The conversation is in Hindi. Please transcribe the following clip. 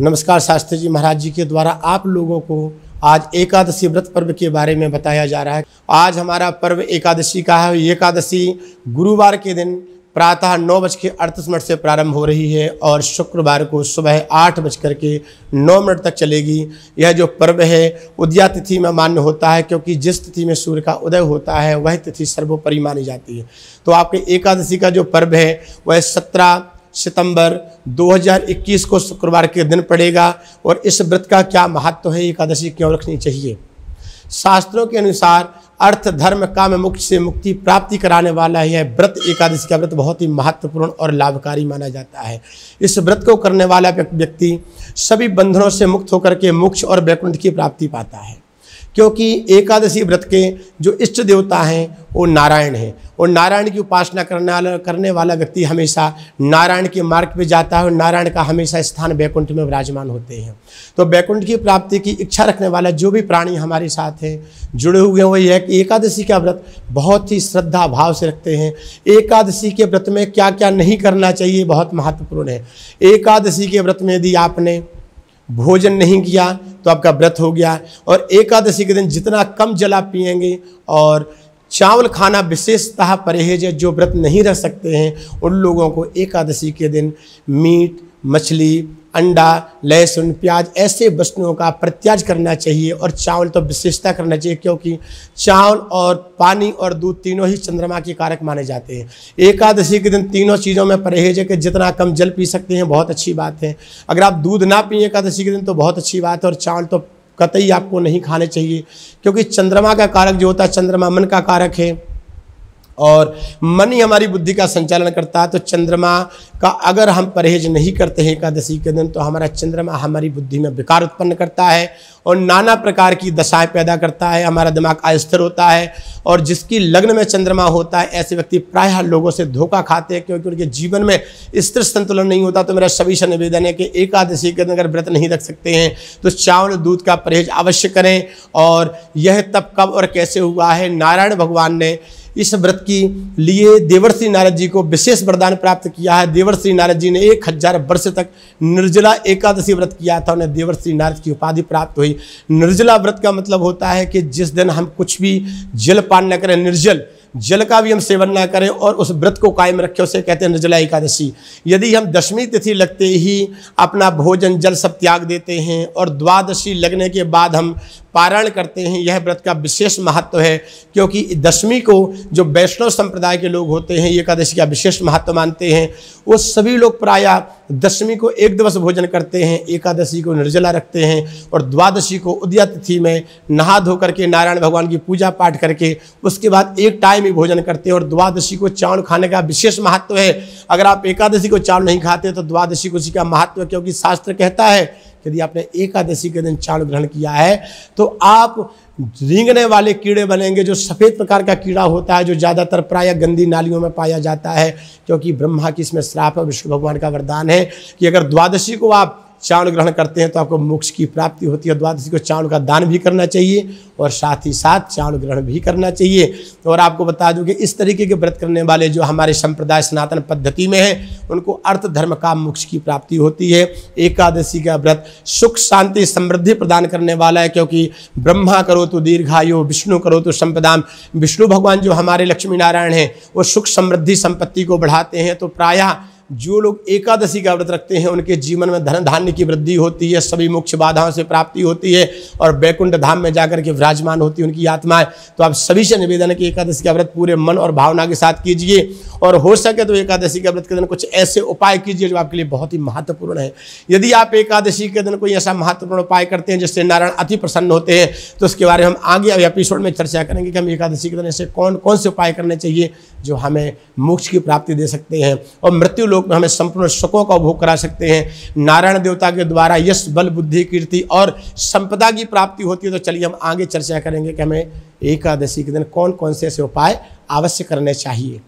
नमस्कार शास्त्री जी महाराज जी के द्वारा आप लोगों को आज एकादशी व्रत पर्व के बारे में बताया जा रहा है आज हमारा पर्व एकादशी का है एकादशी गुरुवार के दिन प्रातः नौ बज के अड़तीस मिनट से प्रारंभ हो रही है और शुक्रवार को सुबह आठ बज कर के नौ मिनट तक चलेगी यह जो पर्व है उदया तिथि में मान्य होता है क्योंकि जिस तिथि में सूर्य का उदय होता है वह तिथि सर्वोपरि मानी जाती है तो आपके एकादशी का जो पर्व है वह सत्रह सितंबर 2021 को शुक्रवार के दिन पड़ेगा और इस व्रत का क्या महत्व है एकादशी क्यों रखनी चाहिए शास्त्रों के अनुसार अर्थ धर्म काम मुक्ति से मुक्ति प्राप्ति कराने वाला यह व्रत एकादशी का व्रत बहुत ही महत्वपूर्ण और लाभकारी माना जाता है इस व्रत को करने वाला व्यक्ति सभी बंधनों से मुक्त होकर के मोक्ष और वैकुंठ की प्राप्ति पाता है क्योंकि एकादशी व्रत के जो इष्ट देवता हैं वो नारायण हैं और नारायण की उपासना करने वाला करने वाला व्यक्ति हमेशा नारायण के मार्ग पे जाता है और नारायण का हमेशा स्थान वैकुंठ में विराजमान होते हैं तो वैकुंठ की प्राप्ति की इच्छा रखने वाला जो भी प्राणी हमारे साथ हैं जुड़े हुए हैं वो यह कि एकादशी का व्रत बहुत ही श्रद्धा भाव से रखते हैं एकादशी के व्रत में क्या क्या नहीं करना चाहिए बहुत महत्वपूर्ण है एकादशी के व्रत में यदि आपने भोजन नहीं किया तो आपका व्रत हो गया और एकादशी के दिन जितना कम जला पिएंगे और चावल खाना विशेषतः परहेज है जो व्रत नहीं रह सकते हैं उन लोगों को एकादशी के दिन मीट मछली अंडा लहसुन प्याज ऐसे वस्तुओं का प्रत्याज करना चाहिए और चावल तो विशेषता करना चाहिए क्योंकि चावल और पानी और दूध तीनों ही चंद्रमा के कारक माने जाते हैं एकादशी के दिन तीनों चीज़ों में परहेज है कि जितना कम जल पी सकते हैं बहुत अच्छी बात है अगर आप दूध ना पिए एकादशी के दिन तो बहुत अच्छी बात है और चावल तो कतई आपको नहीं खाने चाहिए क्योंकि चंद्रमा का कारक जो होता है चंद्रमा मन का कारक है और मन ही हमारी बुद्धि का संचालन करता है तो चंद्रमा का अगर हम परहेज नहीं करते हैं एकादशी के दिन तो हमारा चंद्रमा हमारी बुद्धि में विकार उत्पन्न करता है और नाना प्रकार की दशाएं पैदा करता है हमारा दिमाग अस्थिर होता है और जिसकी लग्न में चंद्रमा होता है ऐसे व्यक्ति प्रायः लोगों से धोखा खाते हैं क्योंकि उनके जीवन में स्थिर संतुलन नहीं होता तो मेरा सभी से निवेदन है कि एकादशी के दिन अगर व्रत नहीं रख सकते हैं तो चावल दूध का परहेज अवश्य करें और यह तब कब और कैसे हुआ है नारायण भगवान ने इस व्रत की लिए देवर श्री नारद जी को विशेष वरदान प्राप्त किया है देवर श्री नारद जी ने एक हजार वर्ष तक निर्जला एकादशी व्रत किया था उन्हें देवर श्री नारद की उपाधि प्राप्त हुई निर्जला व्रत का मतलब होता है कि जिस दिन हम कुछ भी जल पान न करें निर्जल जल का भी हम सेवन ना करें और उस व्रत को कायम रखें उसे कहते हैं निर्जला एकादशी यदि हम दशमी तिथि लगते ही अपना भोजन जल सब त्याग देते हैं और द्वादशी लगने के बाद हम पारण करते हैं यह व्रत का विशेष महत्व है क्योंकि दशमी को जो वैष्णव संप्रदाय के लोग होते हैं एकादशी का विशेष महत्व मानते हैं वो सभी लोग प्रायः दशमी को एक दिवस भोजन करते हैं एकादशी को निर्जला रखते हैं और द्वादशी को उदया तिथि में नहा धो करके नारायण भगवान की पूजा पाठ करके उसके बाद एक टाइम ही भोजन करते हैं और द्वादशी को चावल खाने का विशेष महत्व है अगर आप एकादशी को चावल नहीं खाते तो द्वादशी को उसी का महत्व क्योंकि शास्त्र कहता है यदि आपने एकादशी के दिन चाण ग्रहण किया है तो आप रींगने वाले कीड़े बनेंगे जो सफ़ेद प्रकार का कीड़ा होता है जो ज़्यादातर प्राय गंदी नालियों में पाया जाता है क्योंकि ब्रह्मा की इसमें श्राप है विष्णु भगवान का वरदान है कि अगर द्वादशी को आप चावल ग्रहण करते हैं तो आपको मोक्ष की प्राप्ति होती है द्वादशी को चावल का दान भी करना चाहिए और साथ ही साथ चावल ग्रहण भी करना चाहिए और आपको बता दूं कि इस तरीके के व्रत करने वाले जो हमारे संप्रदाय सनातन पद्धति में हैं उनको अर्थ धर्म का मोक्ष की प्राप्ति होती है एकादशी का व्रत सुख शांति समृद्धि प्रदान करने वाला है क्योंकि ब्रह्मा करो तो दीर्घायु विष्णु करो तो संपदाम विष्णु भगवान जो हमारे लक्ष्मी नारायण हैं वो सुख समृद्धि संपत्ति को बढ़ाते हैं तो प्रायः जो लोग एकादशी का व्रत रखते हैं उनके जीवन में धन धान्य की वृद्धि होती है सभी मोक्ष बाधाओं से प्राप्ति होती है और बैकुंठ धाम में जाकर के विराजमान होती है उनकी आत्माएं तो आप सभी से निवेदन है कि एकादशी का व्रत पूरे मन और भावना के साथ कीजिए और हो सके तो एकादशी का व्रत के दिन कुछ ऐसे उपाय कीजिए जो आपके लिए बहुत ही महत्वपूर्ण है यदि आप एकादशी के दिन कोई ऐसा महत्वपूर्ण उपाय करते हैं जिससे नारायण अति प्रसन्न होते हैं तो उसके बारे में हम आगे अभी एपिसोड में चर्चा करेंगे कि हम एकादशी के दिन ऐसे कौन कौन से उपाय करने चाहिए जो हमें मोक्ष की प्राप्ति दे सकते हैं और मृत्यु लोक में हमें संपूर्ण सुखों का उपभोग करा सकते हैं नारायण देवता के द्वारा यश बल बुद्धि कीर्ति और संपदा की प्राप्ति होती है तो चलिए हम आगे चर्चा करेंगे कि हमें एकादशी के दिन कौन कौन से ऐसे उपाय अवश्य करने चाहिए